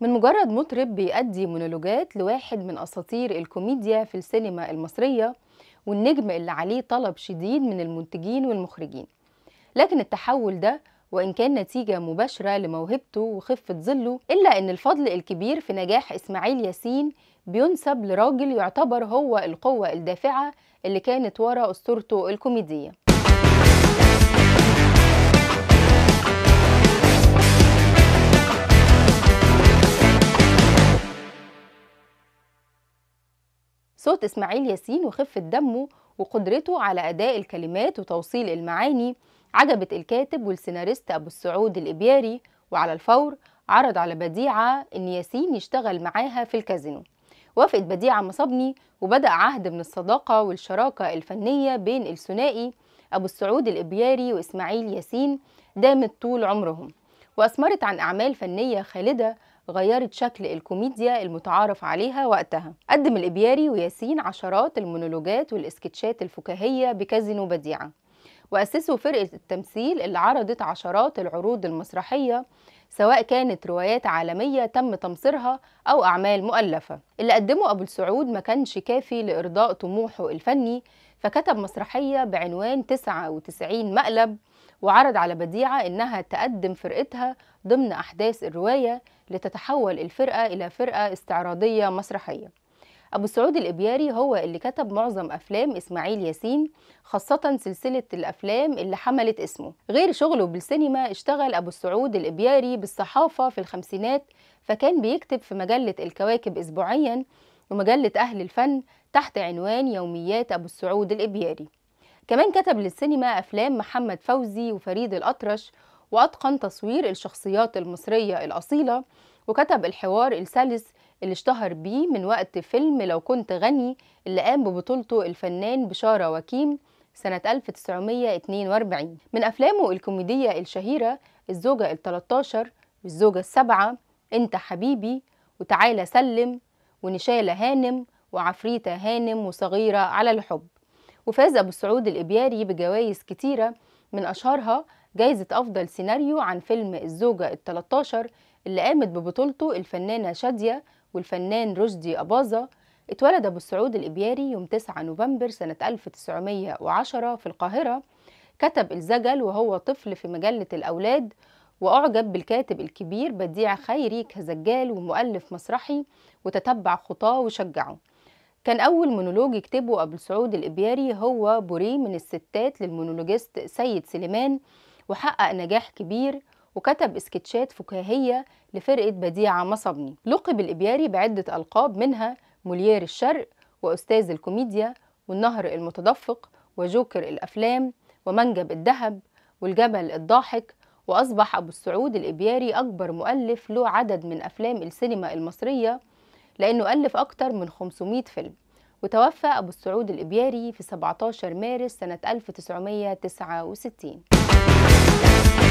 من مجرد مطرب بيأدي مونولوجات لواحد من أساطير الكوميديا في السينما المصرية والنجم اللي عليه طلب شديد من المنتجين والمخرجين لكن التحول ده وإن كان نتيجة مباشرة لموهبته وخفة ظله إلا أن الفضل الكبير في نجاح إسماعيل ياسين بينسب لراجل يعتبر هو القوة الدافعة اللي كانت ورا أسطورته الكوميدية صوت إسماعيل ياسين وخفة دمه وقدرته على أداء الكلمات وتوصيل المعاني عجبت الكاتب والسيناريست أبو السعود الإبياري وعلى الفور عرض على بديعة إن ياسين يشتغل معاها في الكازينو وافقت بديعة مصابني وبدأ عهد من الصداقة والشراكة الفنية بين الثنائي أبو السعود الإبياري وإسماعيل ياسين دامت طول عمرهم وأثمرت عن أعمال فنية خالدة غيرت شكل الكوميديا المتعارف عليها وقتها قدم الإبياري وياسين عشرات المونولوجات والإسكتشات الفكاهية بكازينو بديعة وأسسوا فرقة التمثيل اللي عرضت عشرات العروض المسرحية سواء كانت روايات عالمية تم تمصيرها أو أعمال مؤلفة اللي قدمه أبو السعود ما كانش كافي لإرضاء طموحه الفني فكتب مسرحية بعنوان 99 مقلب وعرض على بديعة إنها تقدم فرقتها ضمن أحداث الرواية لتتحول الفرقة إلى فرقة استعراضية مسرحية أبو سعود الإبياري هو اللي كتب معظم أفلام إسماعيل ياسين خاصة سلسلة الأفلام اللي حملت اسمه غير شغله بالسينما اشتغل أبو سعود الإبياري بالصحافة في الخمسينات فكان بيكتب في مجلة الكواكب أسبوعيا ومجلة أهل الفن تحت عنوان يوميات أبو السعود الإبياري كمان كتب للسينما أفلام محمد فوزي وفريد الأطرش وأتقن تصوير الشخصيات المصرية الأصيلة وكتب الحوار السلس اللي اشتهر بيه من وقت فيلم لو كنت غني اللي قام ببطولته الفنان بشارة وكيم سنة 1942 من أفلامه الكوميدية الشهيرة الزوجة التلتاشر والزوجة السبعة انت حبيبي وتعالى سلم ونشالة هانم وعفريتة هانم وصغيرة على الحب وفاز أبو السعود الإبياري بجوائز كتيرة من أشهرها جايزة أفضل سيناريو عن فيلم الزوجة التلتاشر اللي قامت ببطولته الفنانة شادية والفنان رشدي أباظة اتولد أبو السعود الإبياري يوم 9 نوفمبر سنة 1910 في القاهرة كتب الزجل وهو طفل في مجلة الأولاد وأعجب بالكاتب الكبير بديع خيري كزجال ومؤلف مسرحي وتتبع خطاه وشجعه كان أول مونولوج يكتبه أبو السعود الإبياري هو بوري من الستات للمونولوجيست سيد سليمان وحقق نجاح كبير وكتب اسكتشات فكاهية لفرقة بديعة مصبني لقب الإبياري بعدة ألقاب منها موليير الشرق وأستاذ الكوميديا والنهر المتدفق وجوكر الأفلام ومنجب الذهب والجبل الضاحك وأصبح أبو السعود الإبياري أكبر مؤلف له عدد من أفلام السينما المصرية لأنه ألف أكتر من 500 فيلم وتوفى أبو السعود الإبياري في 17 مارس سنة 1969